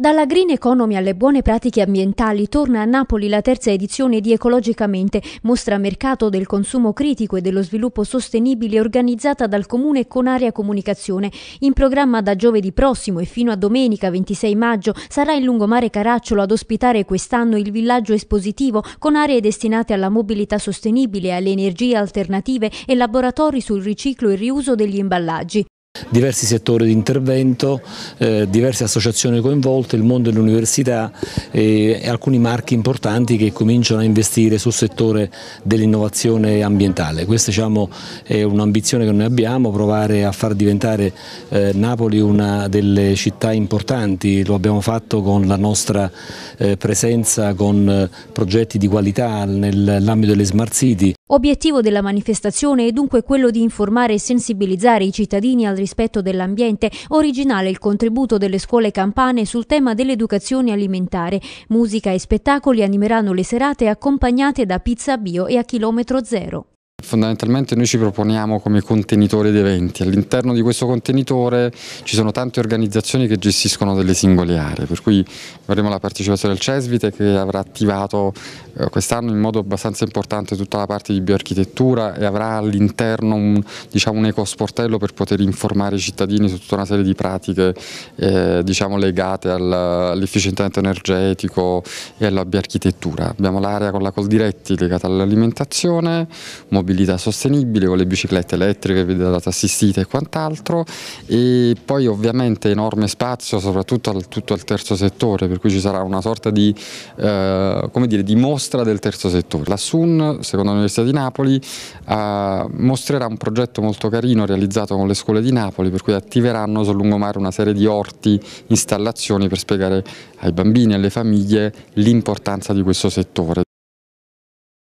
Dalla green economy alle buone pratiche ambientali torna a Napoli la terza edizione di Ecologicamente, mostra mercato del consumo critico e dello sviluppo sostenibile organizzata dal Comune con Area Comunicazione. In programma da giovedì prossimo e fino a domenica 26 maggio sarà il lungomare Caracciolo ad ospitare quest'anno il villaggio espositivo con aree destinate alla mobilità sostenibile, alle energie alternative e laboratori sul riciclo e riuso degli imballaggi diversi settori di intervento, eh, diverse associazioni coinvolte, il mondo dell'università e, e alcuni marchi importanti che cominciano a investire sul settore dell'innovazione ambientale. Questa diciamo, è un'ambizione che noi abbiamo, provare a far diventare eh, Napoli una delle città importanti, lo abbiamo fatto con la nostra eh, presenza, con eh, progetti di qualità nell'ambito delle Smart City, Obiettivo della manifestazione è dunque quello di informare e sensibilizzare i cittadini al rispetto dell'ambiente, originale il contributo delle scuole campane sul tema dell'educazione alimentare. Musica e spettacoli animeranno le serate accompagnate da pizza bio e a chilometro zero. Fondamentalmente noi ci proponiamo come contenitore di eventi, all'interno di questo contenitore ci sono tante organizzazioni che gestiscono delle singole aree, per cui avremo la partecipazione del CESVITE che avrà attivato eh, quest'anno in modo abbastanza importante tutta la parte di bioarchitettura e avrà all'interno un, diciamo, un ecosportello per poter informare i cittadini su tutta una serie di pratiche eh, diciamo, legate all'efficientamento energetico e alla bioarchitettura. Abbiamo l'area con la Coldiretti legata all'alimentazione, mobilità sostenibile con le biciclette elettriche, pedalate assistite e quant'altro e poi ovviamente enorme spazio soprattutto al, tutto al terzo settore per cui ci sarà una sorta di, eh, come dire, di mostra mostra del terzo settore. La SUN, secondo l'Università di Napoli, eh, mostrerà un progetto molto carino realizzato con le scuole di Napoli, per cui attiveranno sul lungomare una serie di orti, installazioni per spiegare ai bambini e alle famiglie l'importanza di questo settore.